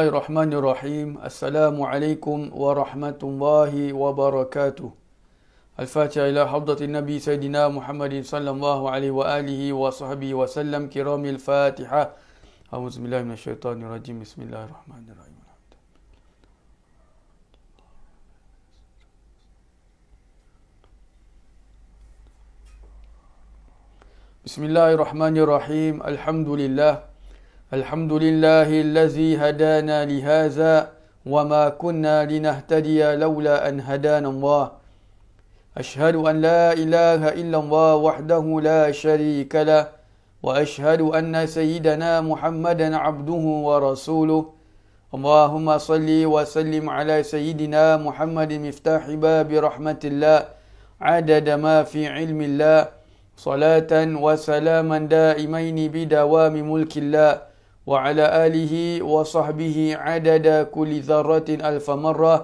الله الرحمن الرحيم السلام عليكم ورحمة الله وبركاته الفاتحة إلى حضرة النبي سيدنا محمد صلى الله عليه وآله وصحبه وسلم كرام الفاتحة أعوذ بالله من الشيطان الرجيم بسم الله الرحمن الرحيم بسم الله الرحمن الرحيم الحمد لله الحمد لله الذي هدانا لهذا وما كنا لنهتدي لولا أن هدانا الله أشهد أن لا إله إلا الله وحده لا شريك له وأشهد أن سيدنا محمدا عبده ورسوله اللهم صل وسلم على سيدنا محمد مفتاح باب رحمة الله عدد ما في علم الله صلاة وسلاما دائمين بدوام ملك الله وعلى آله وصحبه عدد كل ذرة ألف مرة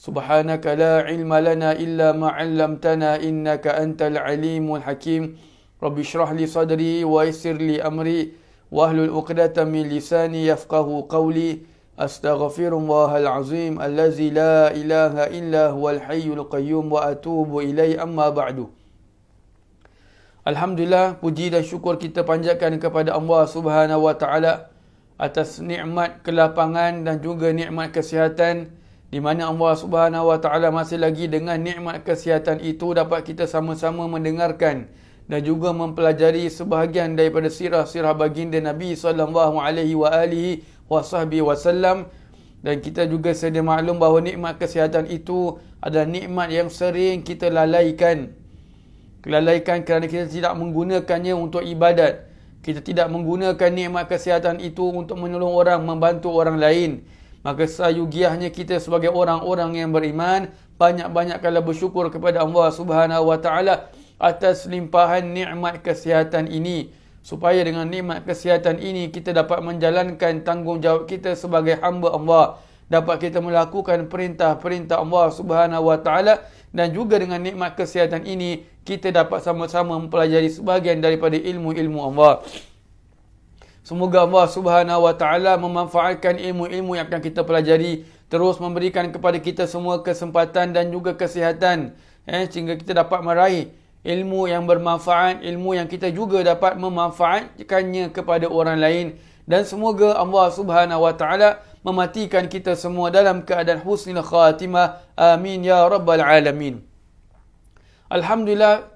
سبحانك لا علم لنا إلا ما علمتنا إنك أنت العليم الحكيم رب اشرح لي صدري ويسر لي أمري وأهل الأقدة من لساني يفقه قولي أستغفر الله العظيم الذي لا إله إلا هو الحي القيوم وأتوب إليه أما بعد Alhamdulillah puji dan syukur kita panjatkan kepada Allah Subhanahu wa taala atas nikmat kelapangan dan juga nikmat kesihatan di mana Allah Subhanahu Wa Taala masih lagi dengan nikmat kesihatan itu dapat kita sama-sama mendengarkan dan juga mempelajari sebahagian daripada sirah-sirah baginda Nabi sallallahu alaihi wa alihi wasahbi wasallam dan kita juga sedia maklum bahawa nikmat kesihatan itu adalah nikmat yang sering kita lalaikan lalaikan kerana kita tidak menggunakannya untuk ibadat kita tidak menggunakan nikmat kesihatan itu untuk menolong orang, membantu orang lain, maka sayugiahnya kita sebagai orang-orang yang beriman, banyak-banyakkanlah bersyukur kepada Allah Subhanahu Wa Taala atas limpahan nikmat kesihatan ini. Supaya dengan nikmat kesihatan ini kita dapat menjalankan tanggungjawab kita sebagai hamba Allah dapat kita melakukan perintah-perintah Allah Subhanahu Wa Taala dan juga dengan nikmat kesihatan ini kita dapat sama-sama mempelajari sebahagian daripada ilmu-ilmu Allah. Semoga Allah Subhanahu Wa Taala memanfaatkan ilmu-ilmu yang akan kita pelajari terus memberikan kepada kita semua kesempatan dan juga kesihatan eh, sehingga kita dapat meraih ilmu yang bermanfaat, ilmu yang kita juga dapat memanfaatkannya kepada orang lain dan semoga Allah Subhanahu Wa Taala mematikan kita semua dalam keadaan husnul khatimah. Amin ya rabbal alamin. Alhamdulillah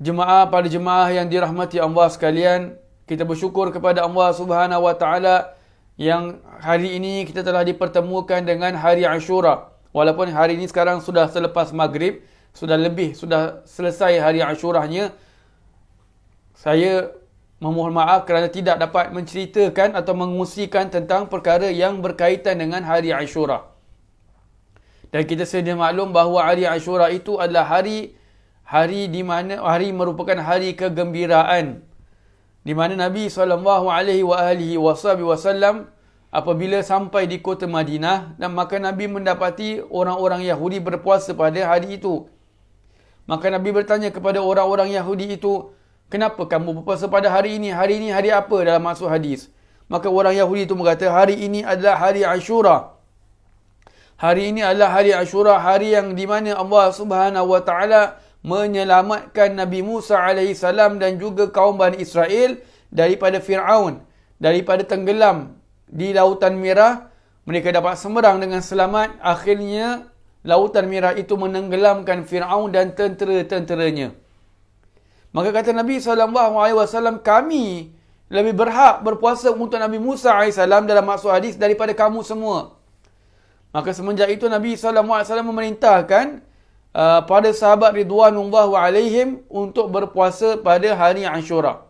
jemaah pada jemaah yang dirahmati Allah sekalian, kita bersyukur kepada Allah Subhanahu wa taala yang hari ini kita telah dipertemukan dengan hari Ashura. Walaupun hari ini sekarang sudah selepas maghrib, sudah lebih, sudah selesai hari Ashuranya. Saya memohon maaf kerana tidak dapat menceritakan atau mengusikan tentang perkara yang berkaitan dengan hari Ashura. Dan kita sedia maklum bahawa hari Ashura itu adalah hari hari di mana hari merupakan hari kegembiraan di mana Nabi sallallahu alaihi wasallam apabila sampai di kota Madinah dan maka Nabi mendapati orang-orang Yahudi berpuasa pada hari itu. Maka Nabi bertanya kepada orang-orang Yahudi itu, Kenapa kamu berpuasa pada hari ini? Hari ini hari apa dalam maksud hadis? Maka orang Yahudi itu berkata, hari ini adalah hari Ashura. Hari ini adalah hari Ashura, hari yang di mana Allah Subhanahu Wa Taala menyelamatkan Nabi Musa alaihi salam dan juga kaum Bani Israel daripada Firaun, daripada tenggelam di lautan merah. Mereka dapat semerang dengan selamat. Akhirnya lautan merah itu menenggelamkan Firaun dan tentera-tenteranya. Maka kata Nabi SAW, kami lebih berhak berpuasa untuk Nabi Musa AS dalam maksud hadis daripada kamu semua. Maka semenjak itu Nabi SAW memerintahkan uh, pada sahabat Ridwanullahu alaihim untuk berpuasa pada hari Ashura.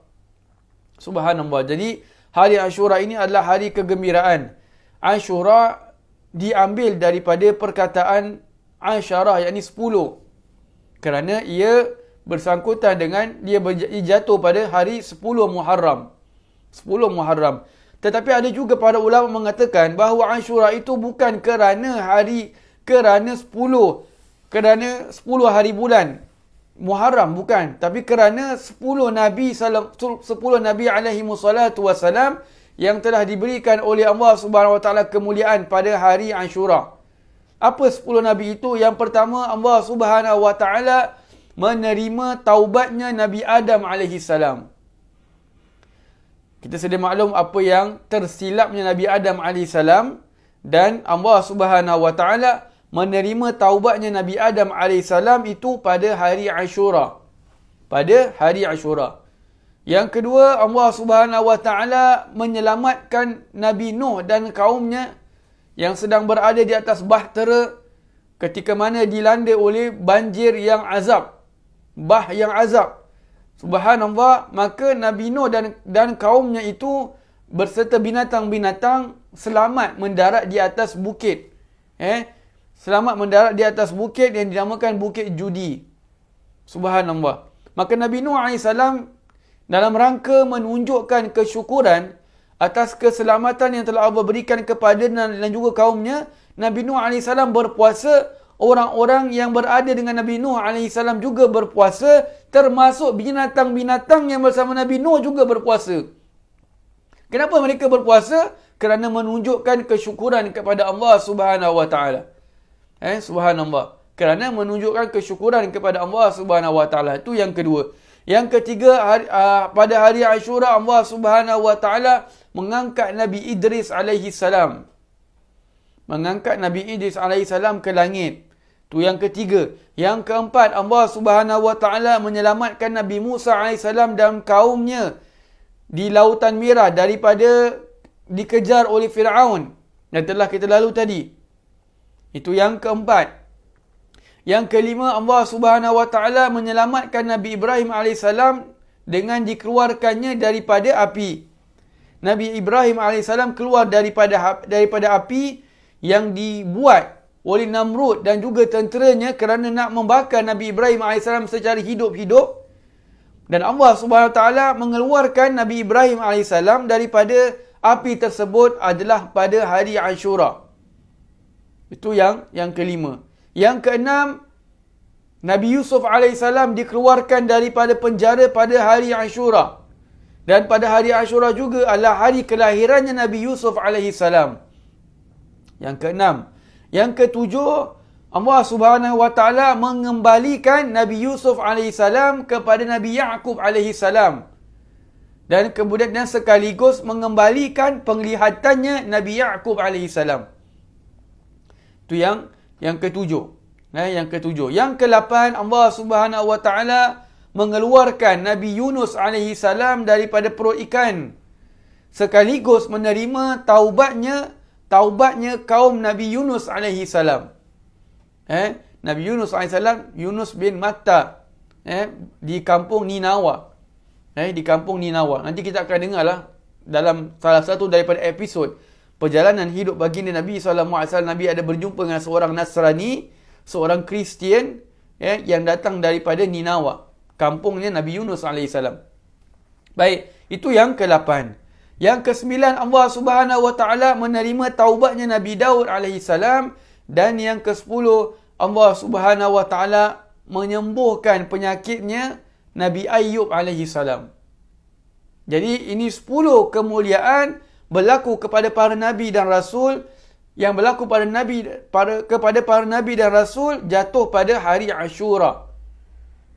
Subhanallah. Jadi hari Ashura ini adalah hari kegembiraan. Ashura diambil daripada perkataan Ashara, yakni sepuluh. Kerana ia bersangkutan dengan dia jatuh pada hari 10 Muharram. 10 Muharram. Tetapi ada juga para ulama mengatakan bahawa Ashura itu bukan kerana hari kerana 10 kerana 10 hari bulan Muharram bukan tapi kerana 10 Nabi sallallahu 10 Nabi alaihi wassalatu wasalam yang telah diberikan oleh Allah Subhanahu wa taala kemuliaan pada hari Ashura. Apa 10 Nabi itu? Yang pertama Allah Subhanahu wa taala menerima taubatnya Nabi Adam alaihi salam. Kita sedia maklum apa yang tersilapnya Nabi Adam alaihi salam dan Allah Subhanahu wa taala menerima taubatnya Nabi Adam alaihi salam itu pada hari Ashura. Pada hari Ashura. Yang kedua, Allah Subhanahu wa taala menyelamatkan Nabi Nuh dan kaumnya yang sedang berada di atas bahtera ketika mana dilanda oleh banjir yang azab bah yang azab. Subhanallah, maka Nabi Nuh dan dan kaumnya itu berserta binatang-binatang selamat mendarat di atas bukit. Eh, selamat mendarat di atas bukit yang dinamakan Bukit Judi. Subhanallah. Maka Nabi Nuh AS dalam rangka menunjukkan kesyukuran atas keselamatan yang telah Allah berikan kepada dan juga kaumnya, Nabi Nuh AS berpuasa berpuasa orang-orang yang berada dengan Nabi Nuh AS juga berpuasa termasuk binatang-binatang yang bersama Nabi Nuh juga berpuasa. Kenapa mereka berpuasa? Kerana menunjukkan kesyukuran kepada Allah Subhanahu Wa Taala. Eh, subhanallah. Kerana menunjukkan kesyukuran kepada Allah Subhanahu Wa Taala. Itu yang kedua. Yang ketiga, hari, uh, pada hari Ashura Allah Subhanahu Wa Taala mengangkat Nabi Idris alaihi salam. Mengangkat Nabi Idris alaihi salam ke langit. Tu yang ketiga. Yang keempat, Allah Subhanahu Wa Taala menyelamatkan Nabi Musa AS dan kaumnya di Lautan Merah daripada dikejar oleh Fir'aun yang telah kita lalu tadi. Itu yang keempat. Yang kelima, Allah Subhanahu Wa Taala menyelamatkan Nabi Ibrahim AS dengan dikeluarkannya daripada api. Nabi Ibrahim AS keluar daripada daripada api yang dibuat wali Namrud dan juga tenteranya kerana nak membakar Nabi Ibrahim AS secara hidup-hidup. Dan Allah SWT mengeluarkan Nabi Ibrahim AS daripada api tersebut adalah pada hari Ashura. Itu yang yang kelima. Yang keenam, Nabi Yusuf AS dikeluarkan daripada penjara pada hari Ashura. Dan pada hari Ashura juga adalah hari kelahirannya Nabi Yusuf AS. Yang keenam, yang ketujuh, Allah Subhanahu Wa Taala mengembalikan Nabi Yusuf alaihissalam kepada Nabi Yakub alaihissalam. Dan kemudian dan sekaligus mengembalikan penglihatannya Nabi Yakub alaihissalam. Tu yang yang ketujuh. Nah, eh, yang ketujuh. Yang kelapan, Allah Subhanahu Wa Taala mengeluarkan Nabi Yunus alaihissalam daripada perut ikan sekaligus menerima taubatnya taubatnya kaum Nabi Yunus alaihi salam. Eh, Nabi Yunus alaihi salam Yunus bin Matta eh di kampung Ninawa. Eh di kampung Ninawa. Nanti kita akan dengarlah dalam salah satu daripada episod perjalanan hidup baginda Nabi sallallahu alaihi wasallam Nabi ada berjumpa dengan seorang Nasrani, seorang Kristian eh yang datang daripada Ninawa, kampungnya Nabi Yunus alaihi salam. Baik, itu yang ke-8. Yang kesembilan Allah Subhanahu Wa Taala menerima taubatnya Nabi Daud salam dan yang kesepuluh Allah Subhanahu Wa Taala menyembuhkan penyakitnya Nabi Ayub alaihi salam. Jadi ini sepuluh kemuliaan berlaku kepada para nabi dan rasul yang berlaku pada nabi para, kepada para nabi dan rasul jatuh pada hari Ashura.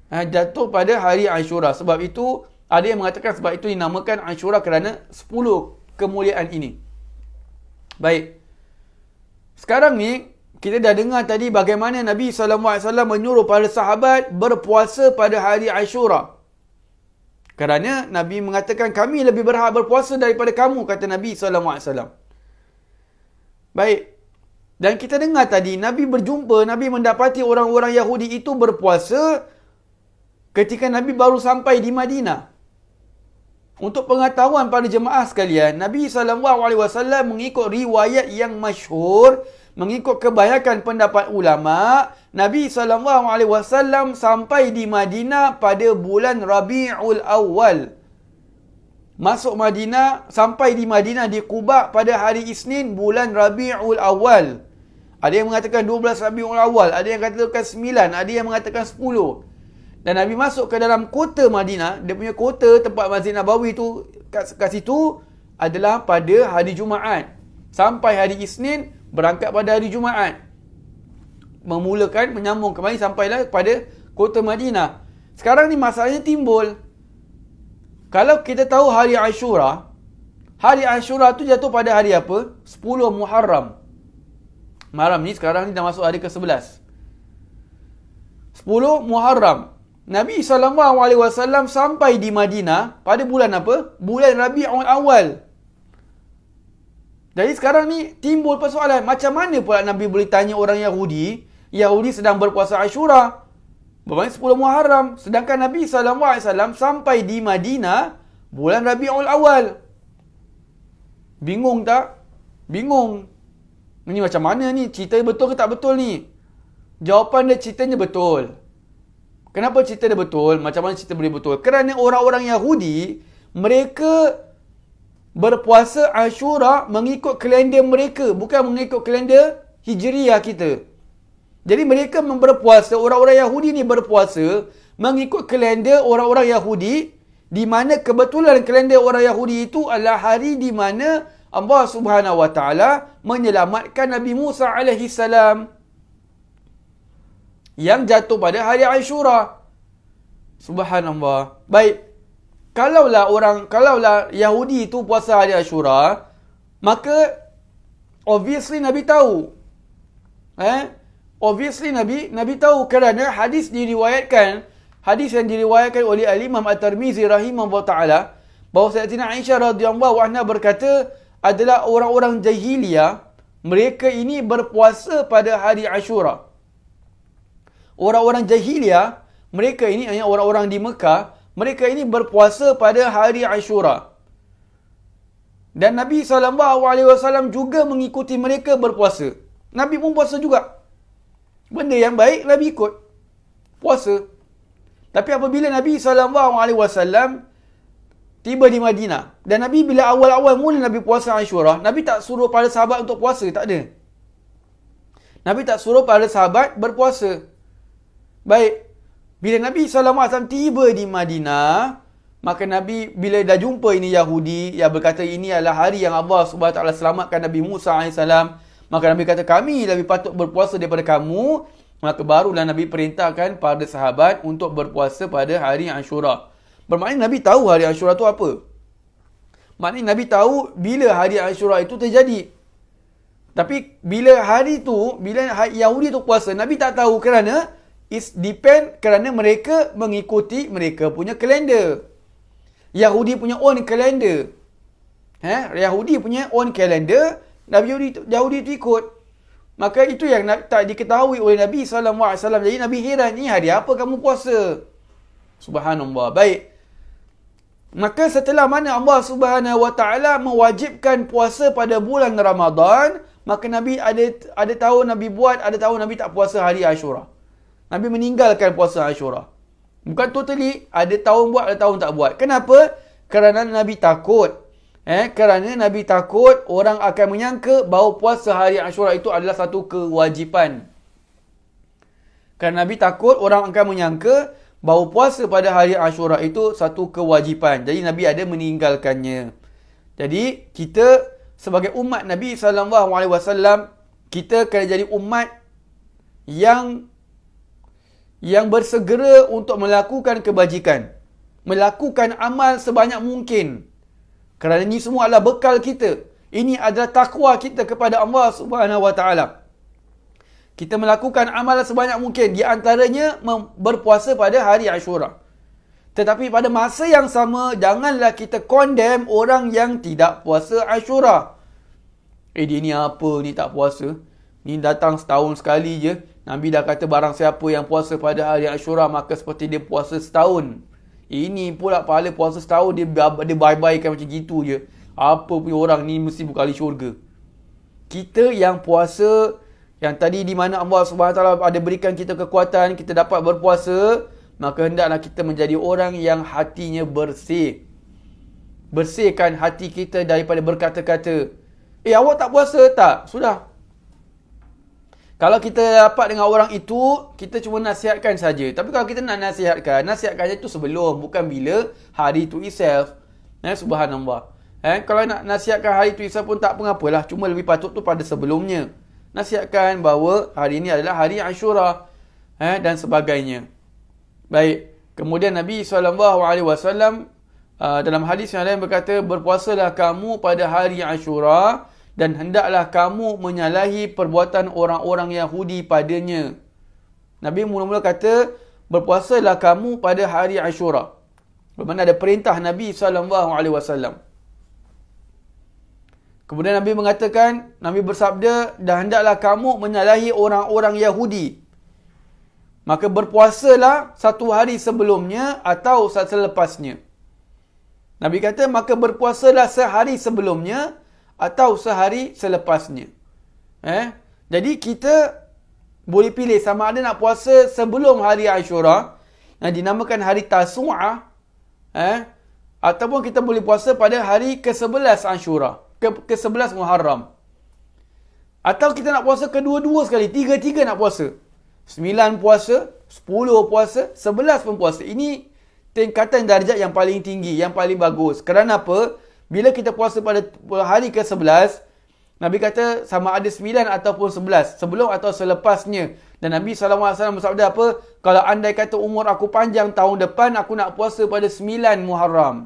Ha, jatuh pada hari Ashura. Sebab itu ada yang mengatakan sebab itu dinamakan Ashura kerana 10 kemuliaan ini. Baik. Sekarang ni kita dah dengar tadi bagaimana Nabi SAW menyuruh para sahabat berpuasa pada hari Ashura. Kerana Nabi mengatakan kami lebih berhak berpuasa daripada kamu kata Nabi SAW. Baik. Dan kita dengar tadi Nabi berjumpa, Nabi mendapati orang-orang Yahudi itu berpuasa ketika Nabi baru sampai di Madinah. Untuk pengetahuan para jemaah sekalian, Nabi SAW mengikut riwayat yang masyhur, mengikut kebanyakan pendapat ulama, Nabi SAW sampai di Madinah pada bulan Rabi'ul Awal. Masuk Madinah, sampai di Madinah di Quba pada hari Isnin bulan Rabi'ul Awal. Ada yang mengatakan 12 Rabi'ul Awal, ada yang katakan 9, ada yang mengatakan 10. Dan Nabi masuk ke dalam kota Madinah, dia punya kota tempat Masjid Nabawi tu kat, kat situ adalah pada hari Jumaat. Sampai hari Isnin berangkat pada hari Jumaat. Memulakan menyambung kembali sampailah pada kota Madinah. Sekarang ni masalahnya timbul. Kalau kita tahu hari Ashura, hari Ashura tu jatuh pada hari apa? 10 Muharram. Malam ni sekarang ni dah masuk hari ke-11. 10 Muharram. Nabi SAW sampai di Madinah pada bulan apa? Bulan Rabi awal, awal. Jadi sekarang ni timbul persoalan macam mana pula Nabi boleh tanya orang Yahudi Yahudi sedang berpuasa Ashura Bermakna 10 Muharram Sedangkan Nabi SAW sampai di Madinah Bulan Rabi'ul Awal Bingung tak? Bingung Ini macam mana ni? Cerita betul ke tak betul ni? Jawapan dia ceritanya betul Kenapa cerita dia betul? Macam mana cerita boleh betul? Kerana orang-orang Yahudi, mereka berpuasa Ashura mengikut kalender mereka. Bukan mengikut kalender Hijriah kita. Jadi mereka berpuasa, orang-orang Yahudi ni berpuasa mengikut kalender orang-orang Yahudi di mana kebetulan kalender orang Yahudi itu adalah hari di mana Allah Subhanahu Wa Taala menyelamatkan Nabi Musa alaihi salam yang jatuh pada hari Ashura. Subhanallah. Baik. Kalaulah orang, kalaulah Yahudi itu puasa hari Ashura, maka obviously Nabi tahu. Eh? Obviously Nabi Nabi tahu kerana hadis diriwayatkan, hadis yang diriwayatkan oleh Al-Imam At-Tirmizi rahimahullah taala bahawa Sayyidina Aisyah radhiyallahu anha berkata adalah orang-orang jahiliyah mereka ini berpuasa pada hari Ashura orang-orang jahiliah, mereka ini hanya orang-orang di Mekah, mereka ini berpuasa pada hari Ashura. Dan Nabi SAW juga mengikuti mereka berpuasa. Nabi pun puasa juga. Benda yang baik, Nabi ikut. Puasa. Tapi apabila Nabi SAW tiba di Madinah. Dan Nabi bila awal-awal mula Nabi puasa Ashura, Nabi tak suruh para sahabat untuk puasa. Tak ada. Nabi tak suruh para sahabat Berpuasa. Baik. Bila Nabi SAW tiba di Madinah, maka Nabi bila dah jumpa ini Yahudi yang berkata ini adalah hari yang Allah SWT selamatkan Nabi Musa AS. Maka Nabi kata kami lebih patut berpuasa daripada kamu. Maka barulah Nabi perintahkan pada sahabat untuk berpuasa pada hari Ashura. Bermakna Nabi tahu hari Ashura itu apa? Maknanya Nabi tahu bila hari Ashura itu terjadi. Tapi bila hari itu, bila Yahudi itu puasa, Nabi tak tahu kerana is depend kerana mereka mengikuti mereka punya kalender. Yahudi punya own kalender. Eh, Yahudi punya own kalender, Nabi Yahudi itu, Yahudi itu ikut. Maka itu yang tak diketahui oleh Nabi SAW. Jadi Nabi heran, ni hari apa kamu puasa? Subhanallah. Baik. Maka setelah mana Allah Subhanahu Wa Taala mewajibkan puasa pada bulan Ramadan, maka Nabi ada ada tahu Nabi buat, ada tahu Nabi tak puasa hari Ashura. Nabi meninggalkan puasa Ashura. Bukan totally, ada tahun buat, ada tahun tak buat. Kenapa? Kerana Nabi takut. Eh, kerana Nabi takut orang akan menyangka bahawa puasa hari Ashura itu adalah satu kewajipan. Kerana Nabi takut orang akan menyangka bahawa puasa pada hari Ashura itu satu kewajipan. Jadi Nabi ada meninggalkannya. Jadi kita sebagai umat Nabi SAW, kita kena jadi umat yang yang bersegera untuk melakukan kebajikan. Melakukan amal sebanyak mungkin. Kerana ini semua adalah bekal kita. Ini adalah takwa kita kepada Allah Subhanahu Wa Taala. Kita melakukan amal sebanyak mungkin. Di antaranya berpuasa pada hari Ashura. Tetapi pada masa yang sama, janganlah kita condemn orang yang tidak puasa Ashura. Eh, dia ni apa ni tak puasa? Ni datang setahun sekali je. Nabi dah kata barang siapa yang puasa pada hari Ashura maka seperti dia puasa setahun. Ini pula pahala puasa setahun dia dia bye-byekan macam gitu je. Apa punya orang ni mesti buka kali syurga. Kita yang puasa yang tadi di mana Allah Subhanahu ada berikan kita kekuatan, kita dapat berpuasa, maka hendaklah kita menjadi orang yang hatinya bersih. Bersihkan hati kita daripada berkata-kata. Eh awak tak puasa tak? Sudah, kalau kita rapat dengan orang itu, kita cuma nasihatkan saja. Tapi kalau kita nak nasihatkan, nasihatkan itu sebelum, bukan bila hari itu itself. Eh, subhanallah. Eh, kalau nak nasihatkan hari itu itself pun tak apa lah. Cuma lebih patut tu pada sebelumnya. Nasihatkan bahawa hari ini adalah hari Ashura. Eh, dan sebagainya. Baik. Kemudian Nabi SAW uh, ah, dalam hadis yang lain berkata, berpuasalah kamu pada hari Ashura dan hendaklah kamu menyalahi perbuatan orang-orang Yahudi padanya. Nabi mula-mula kata, berpuasalah kamu pada hari Ashura. Bermakna ada perintah Nabi SAW. Kemudian Nabi mengatakan, Nabi bersabda, dan hendaklah kamu menyalahi orang-orang Yahudi. Maka berpuasalah satu hari sebelumnya atau selepasnya. Nabi kata, maka berpuasalah sehari sebelumnya atau sehari selepasnya. Eh? Jadi kita boleh pilih sama ada nak puasa sebelum hari Ashura yang dinamakan hari Tasu'a eh? ataupun kita boleh puasa pada hari ke-11 Ashura, ke-11 Muharram. Atau kita nak puasa kedua-dua sekali, tiga-tiga nak puasa. sembilan puasa, sepuluh puasa, sebelas pun puasa. Ini tingkatan darjat yang paling tinggi, yang paling bagus. Kerana apa? Bila kita puasa pada hari ke-11, Nabi kata sama ada 9 ataupun 11, sebelum atau selepasnya. Dan Nabi SAW bersabda apa? Kalau andai kata umur aku panjang tahun depan, aku nak puasa pada 9 Muharram.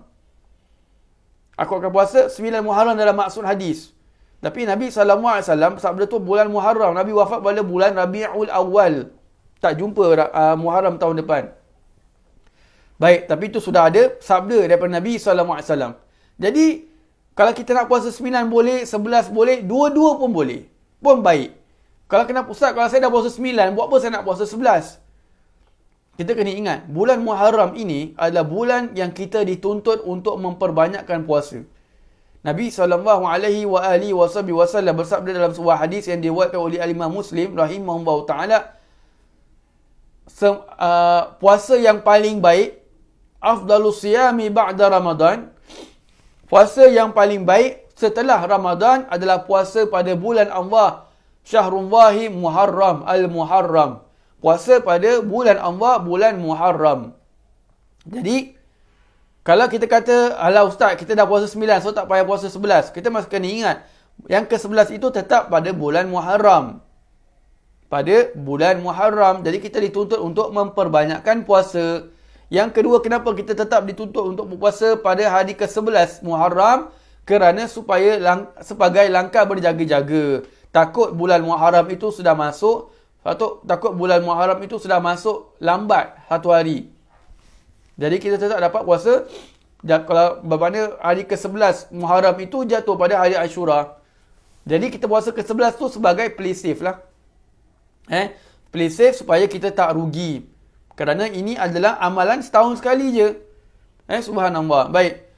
Aku akan puasa 9 Muharram dalam maksud hadis. Tapi Nabi SAW bersabda tu bulan Muharram. Nabi wafat pada bulan Rabi'ul Awal. Tak jumpa uh, Muharram tahun depan. Baik, tapi itu sudah ada sabda daripada Nabi SAW. Jadi, kalau kita nak puasa sembilan boleh, sebelas boleh, dua-dua pun boleh. Pun baik. Kalau kena pusat, kalau saya dah puasa sembilan, buat apa saya nak puasa sebelas? Kita kena ingat, bulan Muharram ini adalah bulan yang kita dituntut untuk memperbanyakkan puasa. Nabi sallallahu alaihi wasallam bersabda dalam sebuah hadis yang diriwayatkan oleh alimah Muslim rahimahullahu taala uh, puasa yang paling baik afdalus siyami ba'da ramadan Puasa yang paling baik setelah Ramadan adalah puasa pada bulan Allah. Syahrullahi Muharram Al-Muharram. Puasa pada bulan Allah, bulan Muharram. Jadi, kalau kita kata, ala ustaz, kita dah puasa 9, so tak payah puasa 11. Kita masih kena ingat, yang ke-11 itu tetap pada bulan Muharram. Pada bulan Muharram. Jadi, kita dituntut untuk memperbanyakkan puasa. Puasa. Yang kedua, kenapa kita tetap dituntut untuk berpuasa pada hari ke-11 Muharram? Kerana supaya lang sebagai langkah berjaga-jaga. Takut bulan Muharram itu sudah masuk. Atau takut bulan Muharram itu sudah masuk lambat satu hari. Jadi kita tetap dapat puasa. Dan kalau bermakna hari ke-11 Muharram itu jatuh pada hari Ashura. Jadi kita puasa ke-11 tu sebagai play safe lah. Eh? Play safe supaya kita tak rugi. Kerana ini adalah amalan setahun sekali je. Eh, subhanallah. Baik.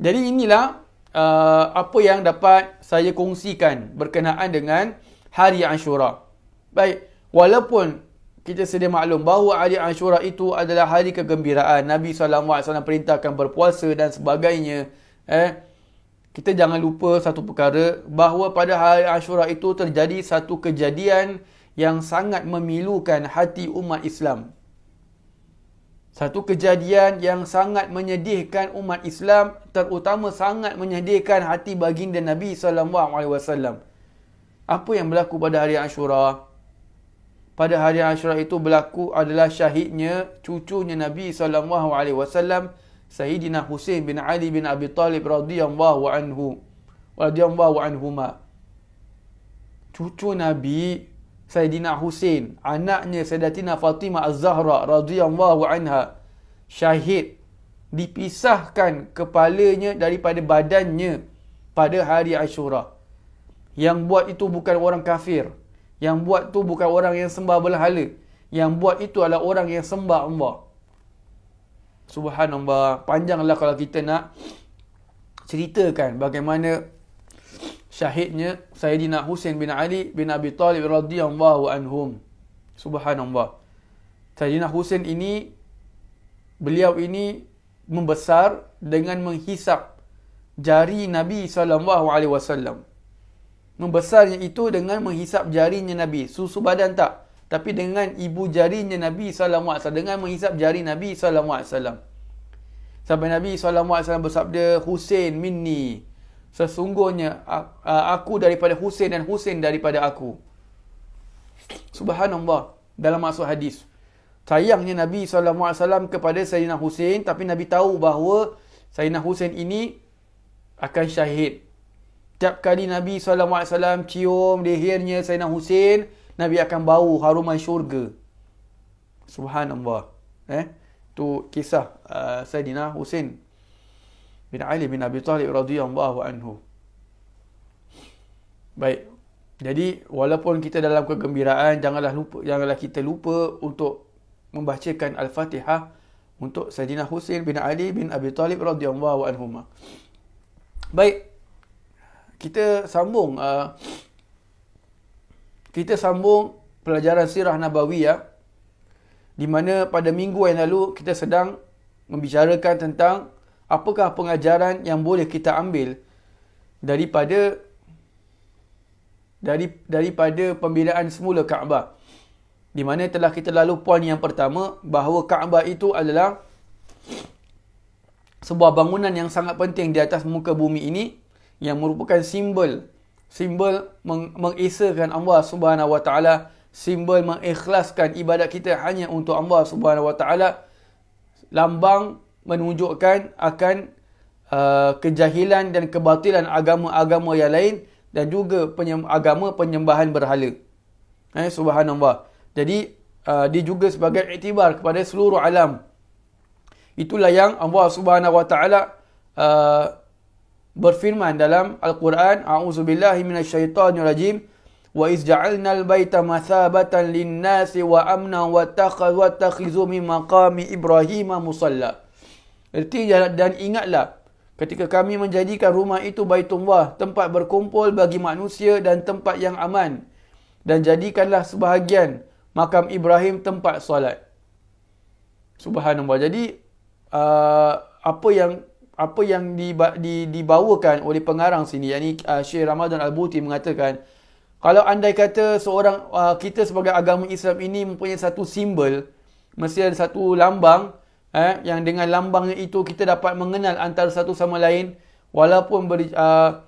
Jadi inilah uh, apa yang dapat saya kongsikan berkenaan dengan Hari Ashura. Baik. Walaupun kita sedia maklum bahawa Hari Ashura itu adalah hari kegembiraan. Nabi SAW perintahkan berpuasa dan sebagainya. Eh, kita jangan lupa satu perkara bahawa pada hari Ashura itu terjadi satu kejadian yang sangat memilukan hati umat Islam. Satu kejadian yang sangat menyedihkan umat Islam terutama sangat menyedihkan hati baginda Nabi sallallahu alaihi wasallam. Apa yang berlaku pada hari Ashura? Pada hari Ashura itu berlaku adalah syahidnya cucunya Nabi sallallahu alaihi wasallam Sayyidina Husain bin Ali bin Abi Talib radhiyallahu anhu. Radhiyallahu anhuma. Cucu Nabi Sayyidina Hussein, anaknya Sayyidatina Fatimah Az-Zahra radhiyallahu anha syahid dipisahkan kepalanya daripada badannya pada hari Ashura. Yang buat itu bukan orang kafir. Yang buat itu bukan orang yang sembah belhala. Yang buat itu adalah orang yang sembah Allah. Subhanallah, panjanglah kalau kita nak ceritakan bagaimana syahidnya Sayyidina Husain bin Ali bin Abi Talib radhiyallahu anhum. Subhanallah. Sayyidina Husain ini beliau ini membesar dengan menghisap jari Nabi sallallahu alaihi wasallam. Membesarnya itu dengan menghisap jarinya Nabi, susu badan tak, tapi dengan ibu jarinya Nabi sallallahu alaihi wasallam dengan menghisap jari Nabi sallallahu alaihi wasallam. Sampai Nabi sallallahu alaihi wasallam bersabda, "Husain minni." sesungguhnya aku daripada Husin dan Husin daripada aku. Subhanallah dalam maksud hadis. Sayangnya Nabi SAW kepada Sayyidina Husin tapi Nabi tahu bahawa Sayyidina Husin ini akan syahid. Setiap kali Nabi SAW cium lehernya Sayyidina Husin Nabi akan bau haruman syurga. Subhanallah. Eh? Tu kisah uh, Sayyidina Husin bin Ali bin Abi Talib radhiyallahu anhu. Baik. Jadi walaupun kita dalam kegembiraan janganlah lupa janganlah kita lupa untuk membacakan al-Fatihah untuk Sayyidina Husain bin Ali bin Abi Talib radhiyallahu anhu. Baik. Kita sambung uh, kita sambung pelajaran sirah nabawiyah di mana pada minggu yang lalu kita sedang membicarakan tentang apakah pengajaran yang boleh kita ambil daripada dari daripada pembinaan semula Kaabah di mana telah kita lalu poin yang pertama bahawa Kaabah itu adalah sebuah bangunan yang sangat penting di atas muka bumi ini yang merupakan simbol simbol meng- mengesakan Allah Subhanahu Wa Taala simbol mengikhlaskan ibadat kita hanya untuk Allah Subhanahu Wa Taala lambang menunjukkan akan uh, kejahilan dan kebatilan agama-agama yang lain dan juga penyem agama penyembahan berhala. Eh, subhanallah. Jadi, uh, dia juga sebagai iktibar kepada seluruh alam. Itulah yang Allah subhanahu wa ta'ala uh, berfirman dalam Al-Quran. A'udzubillahiminasyaitanirajim. Wa izja'alna albayta mathabatan linnasi wa amna wa taqadu wa taqizu min maqami Ibrahim musallam. Erti dan ingatlah ketika kami menjadikan rumah itu Baitullah, tempat berkumpul bagi manusia dan tempat yang aman. Dan jadikanlah sebahagian makam Ibrahim tempat solat. Subhanallah. Jadi uh, apa yang apa yang dibawakan oleh pengarang sini, yakni uh, Syekh Ramadan Al-Buti mengatakan, kalau andai kata seorang uh, kita sebagai agama Islam ini mempunyai satu simbol, mesti ada satu lambang eh, yang dengan lambangnya itu kita dapat mengenal antara satu sama lain walaupun ber, uh,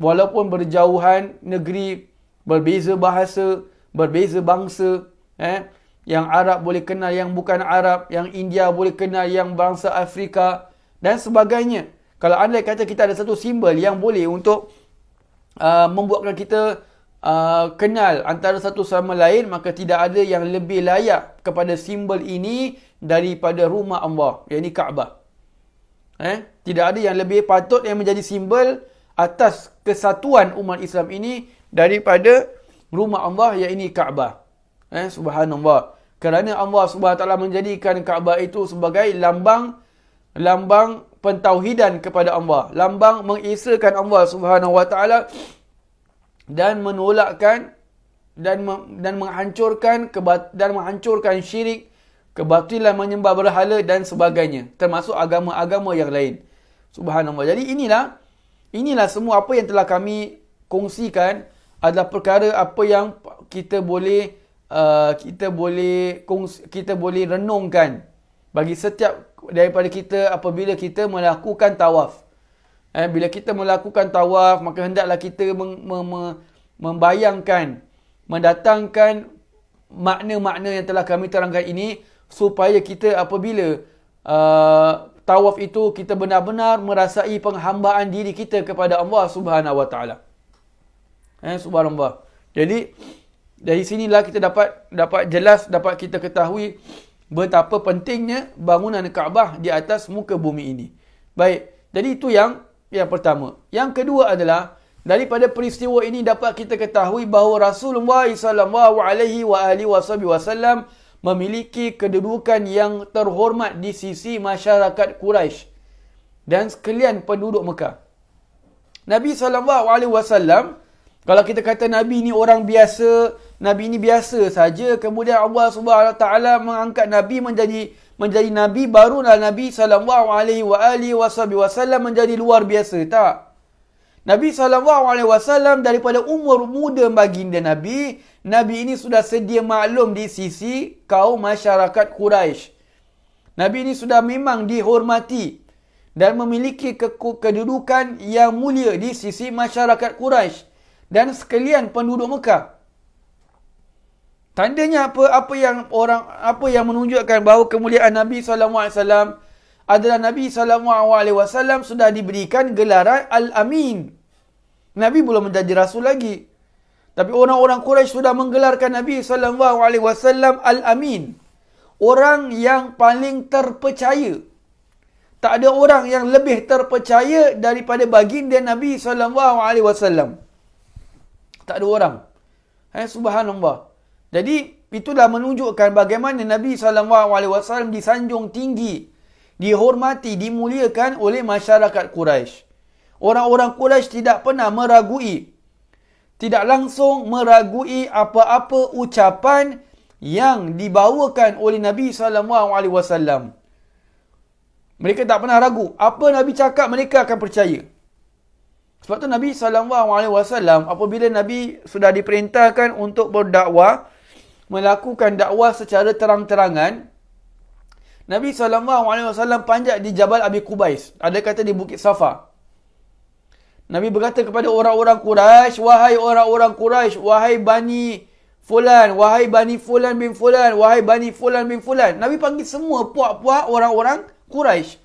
walaupun berjauhan negeri berbeza bahasa berbeza bangsa eh, yang Arab boleh kenal yang bukan Arab yang India boleh kenal yang bangsa Afrika dan sebagainya kalau anda kata kita ada satu simbol yang boleh untuk uh, membuatkan kita Ah, kenal antara satu sama lain maka tidak ada yang lebih layak kepada simbol ini daripada rumah Allah yakni Kaabah eh tidak ada yang lebih patut yang menjadi simbol atas kesatuan umat Islam ini daripada rumah Allah yakni Kaabah eh subhanallah kerana Allah Subhanahu taala menjadikan Kaabah itu sebagai lambang lambang pentauhidan kepada Allah lambang mengisahkan Allah Subhanahu wa taala dan menolakkan dan dan menghancurkan dan menghancurkan syirik kebatilan menyembah berhala dan sebagainya termasuk agama-agama yang lain subhanallah jadi inilah inilah semua apa yang telah kami kongsikan adalah perkara apa yang kita boleh uh, kita boleh kongsi, kita boleh renungkan bagi setiap daripada kita apabila kita melakukan tawaf Eh, bila kita melakukan tawaf, maka hendaklah kita membayangkan, mendatangkan makna-makna yang telah kami terangkan ini supaya kita apabila uh, tawaf itu kita benar-benar merasai penghambaan diri kita kepada Allah Subhanahu Wa Eh, Subhanallah. Jadi dari sinilah kita dapat dapat jelas dapat kita ketahui betapa pentingnya bangunan Kaabah di atas muka bumi ini. Baik, jadi itu yang yang pertama. Yang kedua adalah daripada peristiwa ini dapat kita ketahui bahawa Rasulullah sallallahu alaihi wa alihi wasallam memiliki kedudukan yang terhormat di sisi masyarakat Quraisy dan sekalian penduduk Mekah. Nabi sallallahu alaihi wasallam kalau kita kata nabi ni orang biasa, nabi ni biasa saja kemudian Allah Subhanahu taala mengangkat nabi menjadi menjadi nabi barulah nabi sallallahu alaihi wasallam menjadi luar biasa tak Nabi sallallahu alaihi wasallam daripada umur muda baginda nabi nabi ini sudah sedia maklum di sisi kaum masyarakat Quraisy Nabi ini sudah memang dihormati dan memiliki kedudukan yang mulia di sisi masyarakat Quraisy dan sekalian penduduk Mekah Tandanya apa? Apa yang orang apa yang menunjukkan bahawa kemuliaan Nabi sallallahu alaihi wasallam adalah Nabi sallallahu alaihi wasallam sudah diberikan gelaran Al-Amin. Nabi belum menjadi rasul lagi. Tapi orang-orang Quraisy sudah menggelarkan Nabi sallallahu alaihi wasallam Al-Amin. Orang yang paling terpercaya. Tak ada orang yang lebih terpercaya daripada baginda Nabi sallallahu alaihi wasallam. Tak ada orang. Eh subhanallah. Jadi itulah menunjukkan bagaimana Nabi SAW disanjung tinggi, dihormati, dimuliakan oleh masyarakat Quraisy. Orang-orang Quraisy tidak pernah meragui, tidak langsung meragui apa-apa ucapan yang dibawakan oleh Nabi SAW. Mereka tak pernah ragu. Apa Nabi cakap mereka akan percaya. Sebab tu Nabi SAW apabila Nabi sudah diperintahkan untuk berdakwah, melakukan dakwah secara terang-terangan Nabi sallallahu alaihi wasallam panjat di Jabal Abi Kubais ada kata di Bukit Safa Nabi berkata kepada orang-orang Quraisy wahai orang-orang Quraisy wahai bani fulan wahai bani fulan bin fulan wahai bani fulan bin fulan Nabi panggil semua puak-puak orang-orang Quraisy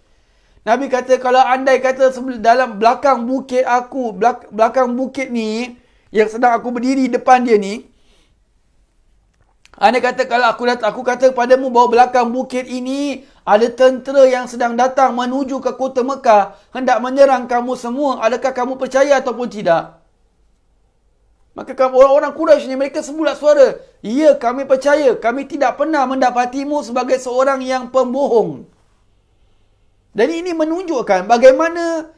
Nabi kata kalau andai kata dalam belakang bukit aku belakang bukit ni yang sedang aku berdiri depan dia ni anda kata kalau aku datang, aku kata kepadamu bahawa belakang bukit ini ada tentera yang sedang datang menuju ke kota Mekah hendak menyerang kamu semua. Adakah kamu percaya ataupun tidak? Maka orang-orang Quraisy ni mereka sembulat suara. Ya kami percaya kami tidak pernah mendapatimu sebagai seorang yang pembohong. Dan ini menunjukkan bagaimana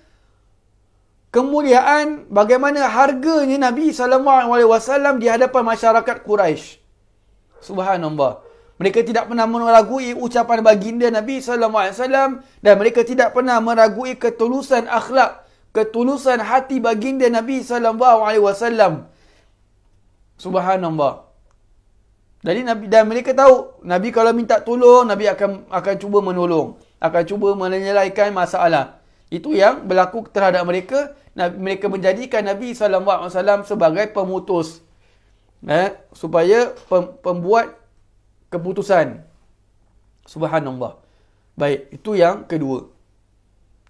kemuliaan, bagaimana harganya Nabi SAW di hadapan masyarakat Quraisy. Subhanallah. Mereka tidak pernah meragui ucapan baginda Nabi SAW dan mereka tidak pernah meragui ketulusan akhlak, ketulusan hati baginda Nabi SAW. Subhanallah. Jadi Nabi dan mereka tahu Nabi kalau minta tolong Nabi akan akan cuba menolong, akan cuba menyelesaikan masalah. Itu yang berlaku terhadap mereka. Nabi, mereka menjadikan Nabi SAW sebagai pemutus eh, supaya pem, pembuat keputusan. Subhanallah. Baik, itu yang kedua.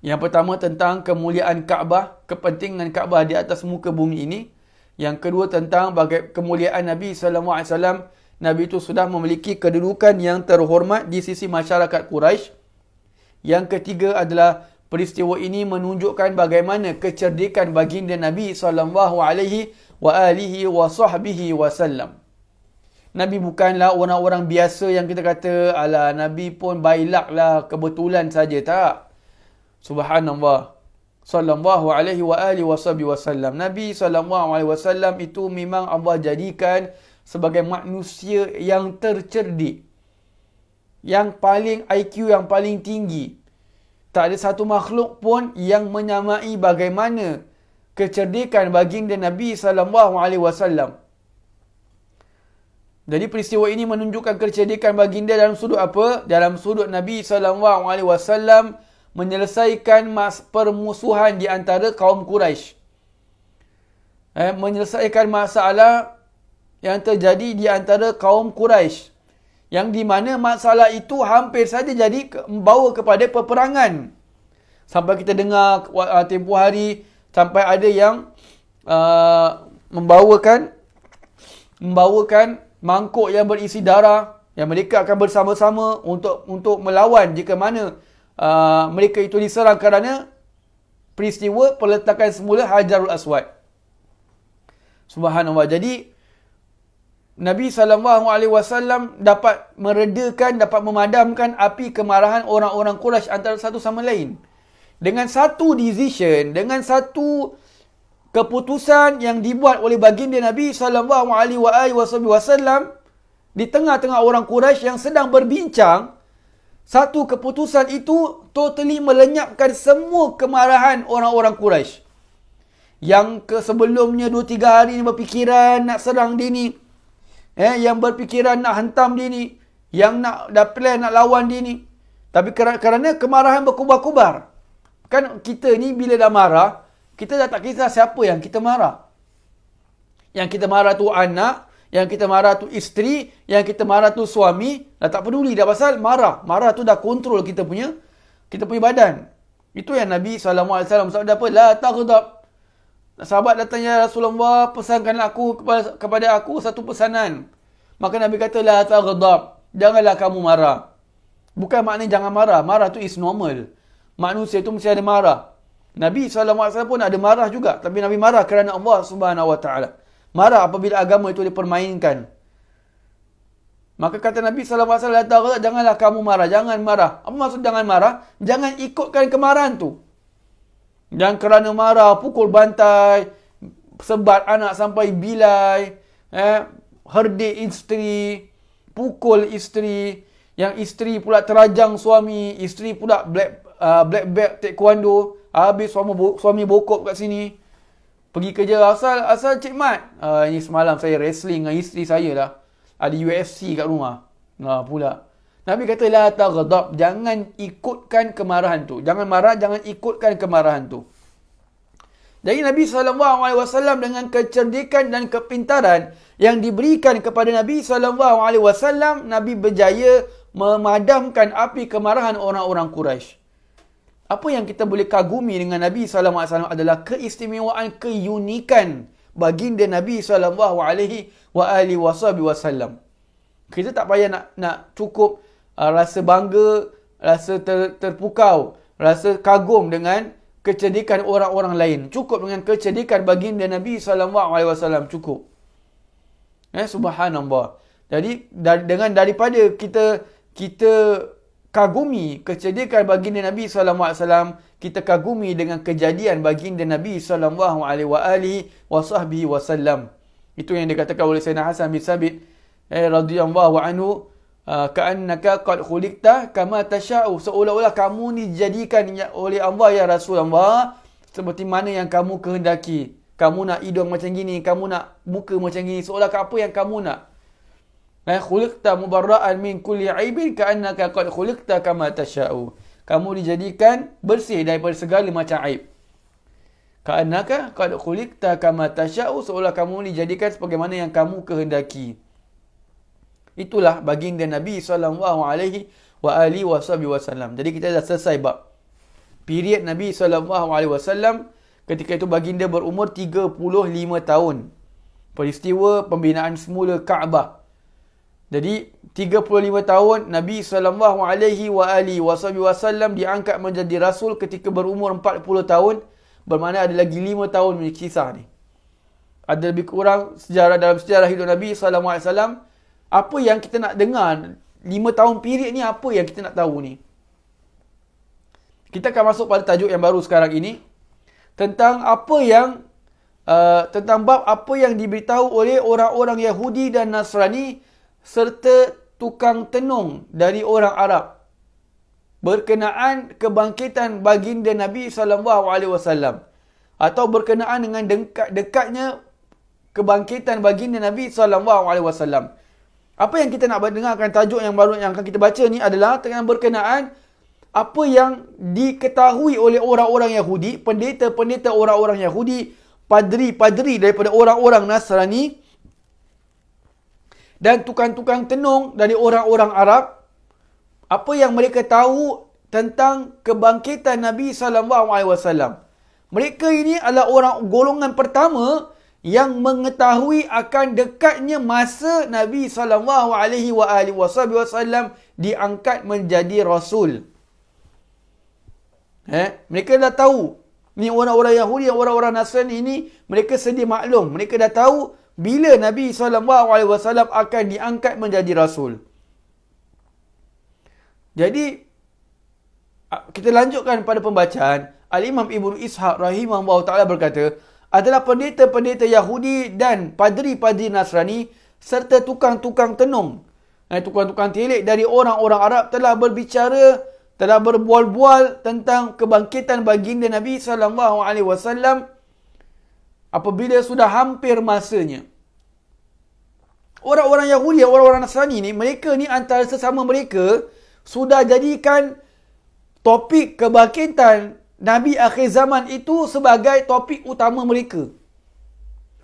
Yang pertama tentang kemuliaan Kaabah, kepentingan Kaabah di atas muka bumi ini. Yang kedua tentang bagai kemuliaan Nabi SAW. Nabi itu sudah memiliki kedudukan yang terhormat di sisi masyarakat Quraisy. Yang ketiga adalah peristiwa ini menunjukkan bagaimana kecerdikan baginda Nabi SAW wa alihi wa sahbihi wa sallam. Nabi bukanlah orang-orang biasa yang kita kata ala Nabi pun bailak lah kebetulan saja tak. Subhanallah. Sallallahu alaihi wa alihi wa sahbihi wa sallam. Nabi sallallahu alaihi wasallam itu memang Allah jadikan sebagai manusia yang tercerdik. Yang paling IQ yang paling tinggi. Tak ada satu makhluk pun yang menyamai bagaimana kecerdikan baginda Nabi sallallahu alaihi wasallam. Jadi peristiwa ini menunjukkan kecerdikan baginda dalam sudut apa? Dalam sudut Nabi sallallahu alaihi wasallam menyelesaikan mas permusuhan di antara kaum Quraisy. Eh, menyelesaikan masalah yang terjadi di antara kaum Quraisy. Yang di mana masalah itu hampir saja jadi membawa kepada peperangan. Sampai kita dengar uh, tempoh hari sampai ada yang uh, membawakan membawakan mangkuk yang berisi darah yang mereka akan bersama-sama untuk untuk melawan jika mana uh, mereka itu diserang kerana peristiwa peletakan semula Hajarul Aswad. Subhanallah. Jadi Nabi sallallahu alaihi wasallam dapat meredakan, dapat memadamkan api kemarahan orang-orang Quraisy antara satu sama lain dengan satu decision, dengan satu keputusan yang dibuat oleh baginda Nabi sallallahu alaihi wa alihi wasallam di tengah-tengah orang Quraisy yang sedang berbincang, satu keputusan itu totally melenyapkan semua kemarahan orang-orang Quraisy. Yang ke sebelumnya 2 3 hari ni berfikiran nak serang dia ni. Eh, yang berfikiran nak hantam dia ni, yang nak dah plan nak lawan dia ni. Tapi kerana kemarahan berkubar-kubar, Kan kita ni bila dah marah, kita dah tak kisah siapa yang kita marah. Yang kita marah tu anak, yang kita marah tu isteri, yang kita marah tu suami, dah tak peduli dah pasal marah. Marah tu dah kontrol kita punya, kita punya badan. Itu yang Nabi SAW sabda apa? La taghdab. Sahabat datang ya Rasulullah, pesankan aku kepada, kepada aku satu pesanan. Maka Nabi kata, La taghdab. Janganlah kamu marah. Bukan maknanya jangan marah. Marah tu is Normal manusia itu mesti ada marah. Nabi SAW pun ada marah juga. Tapi Nabi marah kerana Allah SWT. Marah apabila agama itu dipermainkan. Maka kata Nabi SAW, janganlah kamu marah. Jangan marah. Apa maksud jangan marah? Jangan ikutkan kemarahan tu. Dan kerana marah, pukul bantai, sebat anak sampai bilai, eh, herdik isteri, pukul isteri, yang isteri pula terajang suami, isteri pula black uh, black belt taekwondo habis suami suami bokop kat sini pergi kerja asal asal cik mat uh, ini semalam saya wrestling dengan isteri saya lah ada UFC kat rumah nah uh, pula Nabi kata la taghdab jangan ikutkan kemarahan tu jangan marah jangan ikutkan kemarahan tu jadi Nabi sallallahu alaihi wasallam dengan kecerdikan dan kepintaran yang diberikan kepada Nabi sallallahu alaihi wasallam Nabi berjaya memadamkan api kemarahan orang-orang Quraisy apa yang kita boleh kagumi dengan Nabi SAW adalah keistimewaan, keunikan baginda Nabi SAW. Kita tak payah nak, nak cukup uh, rasa bangga, rasa ter, terpukau, rasa kagum dengan kecerdikan orang-orang lain. Cukup dengan kecerdikan baginda Nabi SAW. Cukup. Eh, subhanallah. Jadi, dar, dengan daripada kita kita kagumi kejadian baginda Nabi sallallahu alaihi wasallam kita kagumi dengan kejadian baginda Nabi sallallahu alaihi wa ali wasahbihi wasallam itu yang dikatakan oleh Sayyidina Hasan bin Sabit eh, radhiyallahu anhu ah, ka'annaka qad khuliqta kama tasha'u seolah-olah kamu ni dijadikan ya, oleh Allah ya Rasulullah seperti mana yang kamu kehendaki kamu nak hidung macam gini kamu nak muka macam gini seolah-olah apa yang kamu nak La eh, khuliqta mubarra'an min kulli 'aibin ka'annaka qad khuliqta kama tasha'u. Kamu dijadikan bersih daripada segala macam aib. Ka'annaka qad khuliqta kama tasha'u, seolah kamu dijadikan sebagaimana yang kamu kehendaki. Itulah baginda Nabi sallallahu alaihi wa ali washabi wasallam. Jadi kita dah selesai bab period Nabi sallallahu alaihi wasallam ketika itu baginda berumur 35 tahun. Peristiwa pembinaan semula Kaabah. Jadi 35 tahun Nabi sallallahu alaihi wa ali wasallam diangkat menjadi rasul ketika berumur 40 tahun bermakna ada lagi 5 tahun punya kisah ni. Ada lebih kurang sejarah dalam sejarah hidup Nabi sallallahu alaihi wasallam apa yang kita nak dengar 5 tahun period ni apa yang kita nak tahu ni. Kita akan masuk pada tajuk yang baru sekarang ini tentang apa yang uh, tentang bab apa yang diberitahu oleh orang-orang Yahudi dan Nasrani serta tukang tenung dari orang Arab berkenaan kebangkitan baginda Nabi sallallahu alaihi wasallam atau berkenaan dengan dekat dekatnya kebangkitan baginda Nabi sallallahu alaihi wasallam. Apa yang kita nak dengarkan tajuk yang baru yang akan kita baca ni adalah tentang berkenaan apa yang diketahui oleh orang-orang Yahudi, pendeta-pendeta orang-orang Yahudi, padri-padri daripada orang-orang Nasrani dan tukang-tukang tenung dari orang-orang Arab apa yang mereka tahu tentang kebangkitan Nabi sallallahu alaihi wasallam mereka ini adalah orang golongan pertama yang mengetahui akan dekatnya masa Nabi sallallahu alaihi wa alihi wasallam diangkat menjadi rasul eh mereka dah tahu ni orang-orang Yahudi orang-orang Nasrani ini mereka sedia maklum mereka dah tahu bila Nabi saw akan diangkat menjadi rasul. Jadi kita lanjutkan pada pembacaan Al-Imam Ibnu Ishaq rahimahullahu taala berkata, adalah pendeta-pendeta Yahudi dan padri-padri Nasrani serta tukang-tukang tenung. Eh, tukang-tukang telik dari orang-orang Arab telah berbicara, telah berbual-bual tentang kebangkitan baginda Nabi saw apabila sudah hampir masanya. Orang-orang Yahudi, orang-orang Nasrani ni, mereka ni antara sesama mereka sudah jadikan topik kebangkitan Nabi akhir zaman itu sebagai topik utama mereka.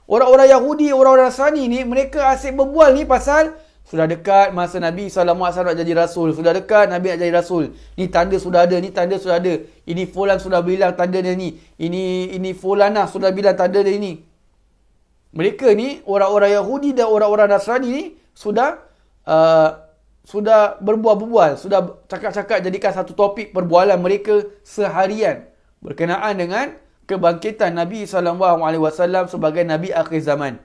Orang-orang Yahudi, orang-orang Nasrani ni, mereka asyik berbual ni pasal sudah dekat masa Nabi SAW nak jadi Rasul. Sudah dekat Nabi nak jadi Rasul. Ni tanda sudah ada. Ni tanda sudah ada. Ini Fulan sudah bilang tanda dia ni. Ini ini Fulan lah sudah bilang tanda dia ni. Mereka ni, orang-orang Yahudi dan orang-orang Nasrani ni sudah uh, sudah berbual-bual. Sudah cakap-cakap jadikan satu topik perbualan mereka seharian. Berkenaan dengan kebangkitan Nabi SAW sebagai Nabi akhir zaman.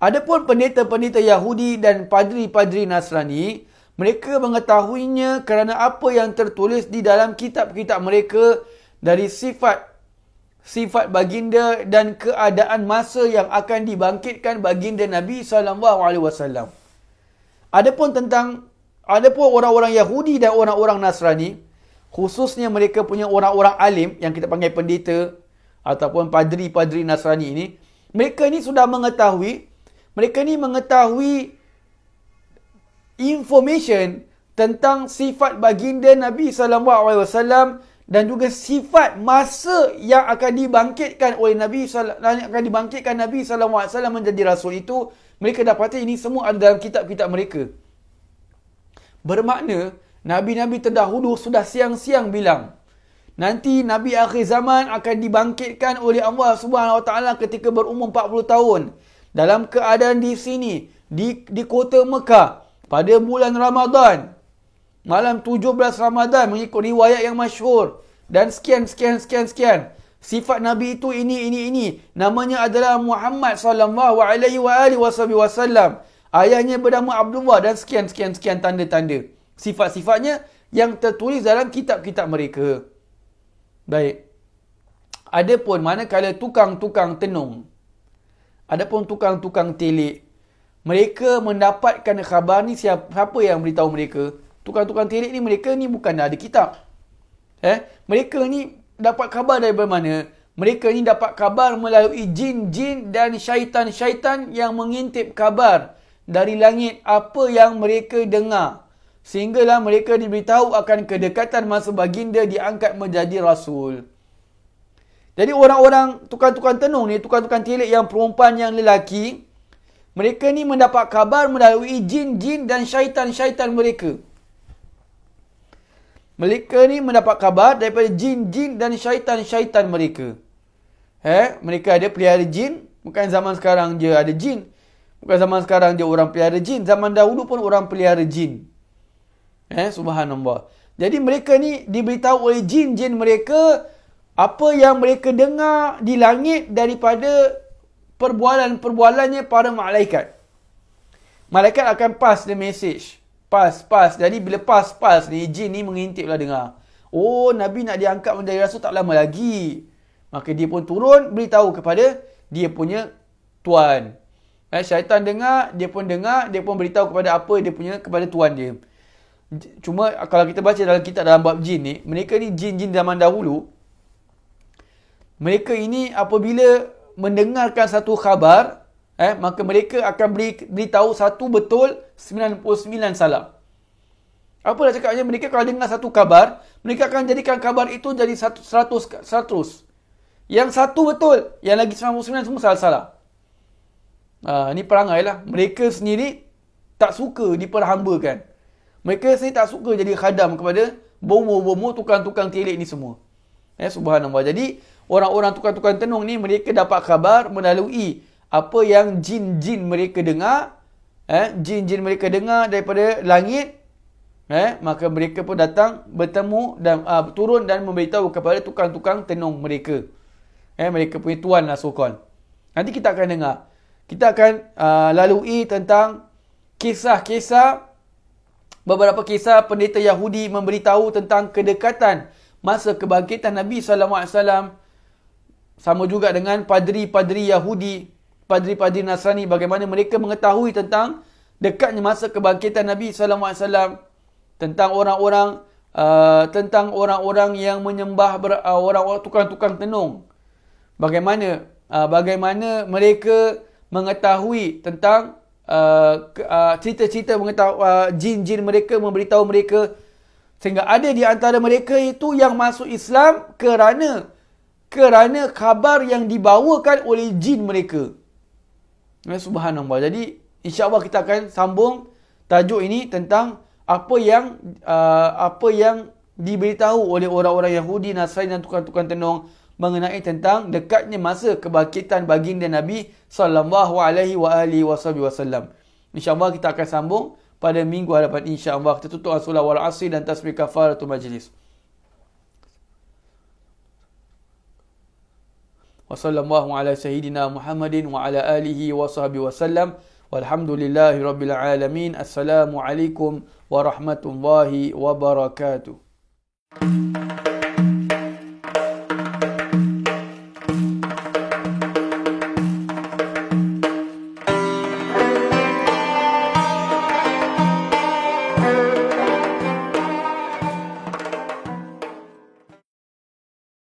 Adapun pendeta-pendeta Yahudi dan padri-padri Nasrani, mereka mengetahuinya kerana apa yang tertulis di dalam kitab-kitab mereka dari sifat sifat baginda dan keadaan masa yang akan dibangkitkan baginda Nabi sallallahu alaihi wasallam. Adapun tentang adapun orang-orang Yahudi dan orang-orang Nasrani, khususnya mereka punya orang-orang alim yang kita panggil pendeta ataupun padri-padri Nasrani ini, mereka ini sudah mengetahui mereka ni mengetahui information tentang sifat baginda Nabi sallallahu alaihi wasallam dan juga sifat masa yang akan dibangkitkan oleh Nabi sallallahu akan dibangkitkan Nabi sallallahu alaihi wasallam menjadi rasul itu mereka dapati ini semua ada dalam kitab-kitab mereka bermakna nabi-nabi terdahulu sudah siang-siang bilang nanti nabi akhir zaman akan dibangkitkan oleh Allah Subhanahu Wa Taala ketika berumur 40 tahun dalam keadaan di sini di di kota Mekah pada bulan Ramadan malam 17 Ramadan mengikut riwayat yang masyhur dan sekian sekian sekian sekian sifat nabi itu ini ini ini namanya adalah Muhammad sallallahu alaihi wa alihi wasallam ayahnya bernama Abdullah dan sekian sekian sekian tanda-tanda sifat-sifatnya yang tertulis dalam kitab-kitab mereka baik adapun manakala tukang-tukang tenung Adapun tukang-tukang telik, mereka mendapatkan khabar ni siapa, siapa yang beritahu mereka? Tukang-tukang telik ni mereka ni bukan ada kitab. Eh, mereka ni dapat khabar dari mana? Mereka ni dapat khabar melalui jin-jin dan syaitan-syaitan yang mengintip khabar dari langit apa yang mereka dengar. Sehinggalah mereka diberitahu akan kedekatan masa baginda diangkat menjadi rasul. Jadi orang-orang tukang-tukang tenung ni, tukang-tukang tilik yang perempuan yang lelaki, mereka ni mendapat kabar melalui jin-jin dan syaitan-syaitan mereka. Mereka ni mendapat kabar daripada jin-jin dan syaitan-syaitan mereka. Eh, mereka ada pelihara jin, bukan zaman sekarang je ada jin. Bukan zaman sekarang je orang pelihara jin, zaman dahulu pun orang pelihara jin. Eh, subhanallah. Jadi mereka ni diberitahu oleh jin-jin mereka apa yang mereka dengar di langit daripada perbualan-perbualannya para malaikat. Malaikat akan pass the message. Pass, pass. Jadi bila pass, pass ni, jin ni mengintip lah dengar. Oh, Nabi nak diangkat menjadi rasul tak lama lagi. Maka dia pun turun beritahu kepada dia punya tuan. Eh, syaitan dengar, dia pun dengar, dia pun beritahu kepada apa dia punya kepada tuan dia. Cuma kalau kita baca dalam kitab dalam bab jin ni, mereka ni jin-jin zaman dahulu, mereka ini apabila mendengarkan satu khabar eh maka mereka akan beri beritahu satu betul 99 salah apa dah cakapnya mereka kalau dengar satu khabar mereka akan jadikan khabar itu jadi seratus 100 yang satu betul yang lagi 99 semua salah salah uh, ini perangai lah mereka sendiri tak suka diperhambakan mereka sendiri tak suka jadi khadam kepada bomo-bomo tukang-tukang telik ni semua eh subhanallah jadi orang-orang tukang-tukang tenung ni mereka dapat khabar melalui apa yang jin-jin mereka dengar eh jin-jin mereka dengar daripada langit eh maka mereka pun datang bertemu dan uh, turun dan memberitahu kepada tukang-tukang tenung mereka eh mereka punya tuan lah sokon nanti kita akan dengar kita akan uh, lalui tentang kisah-kisah beberapa kisah pendeta Yahudi memberitahu tentang kedekatan masa kebangkitan Nabi sallallahu alaihi wasallam sama juga dengan padri-padri Yahudi, padri-padri Nasrani bagaimana mereka mengetahui tentang dekatnya masa kebangkitan Nabi sallallahu alaihi wasallam tentang orang-orang uh, tentang orang-orang yang menyembah ber, uh, orang-orang tukang-tukang tenung. Bagaimana uh, bagaimana mereka mengetahui tentang uh, ke, uh, cerita mengetahui uh, jin-jin mereka memberitahu mereka sehingga ada di antara mereka itu yang masuk Islam kerana kerana khabar yang dibawakan oleh jin mereka. Ya, subhanallah. Jadi insya-Allah kita akan sambung tajuk ini tentang apa yang uh, apa yang diberitahu oleh orang-orang Yahudi, Nasrani dan tukang-tukang tenung mengenai tentang dekatnya masa kebangkitan baginda Nabi sallallahu alaihi wa alihi wasallam. Insya-Allah kita akan sambung pada minggu hadapan insya-Allah kita tutup asolat wal asri dan tasbih kafaratul majlis. Wassalamualaikum ala sayyidina Muhammadin wa ala alihi wa sahbihi wasallam. Walhamdulillahi rabbil alamin. Assalamualaikum warahmatullahi wabarakatuh.